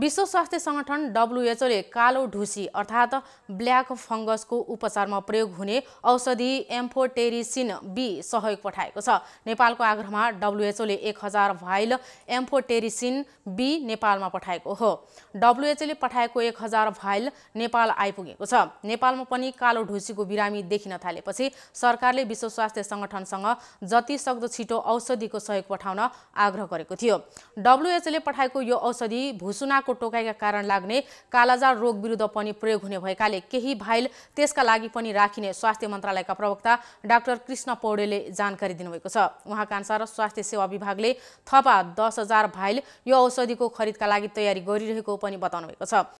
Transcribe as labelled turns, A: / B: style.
A: विश्व स्वास्थ्य सङ्गठन डब्लुएचओले कालो ढुसी अर्थात् ब्ल्याक फङ्गसको उपचारमा प्रयोग हुने औषधि एम्फोटेरिसिन बी सहयोग पठाएको छ नेपालको आग्रहमा डब्लुएचओले एक हजार भाइल एम्फोटेरिसिन बी नेपालमा पठाएको हो डब्लुएचओले पठाएको एक हजार भाइल नेपाल आइपुगेको छ नेपालमा पनि कालो ढुसीको बिरामी देखिन थालेपछि सरकारले विश्व स्वास्थ्य सङ्गठनसँग जति सक्दो छिटो औषधिको सहयोग पठाउन आग्रह गरेको थियो डब्लुएचओले पठाएको यो औषधि भुसुनाको साँपको टोकाइका कारण लाग्ने कालाजार रोग विरुद्ध पनि प्रयोग हुने भएकाले केही भाइल त्यसका लागि पनि राखिने स्वास्थ्य मन्त्रालयका प्रवक्ता डाक्टर कृष्ण पौडेले जानकारी दिनुभएको छ उहाँका अनुसार स्वास्थ्य सेवा विभागले थपा दस हजार भाइल यो औषधिको खरिदका लागि तयारी गरिरहेको पनि बताउनु भएको छ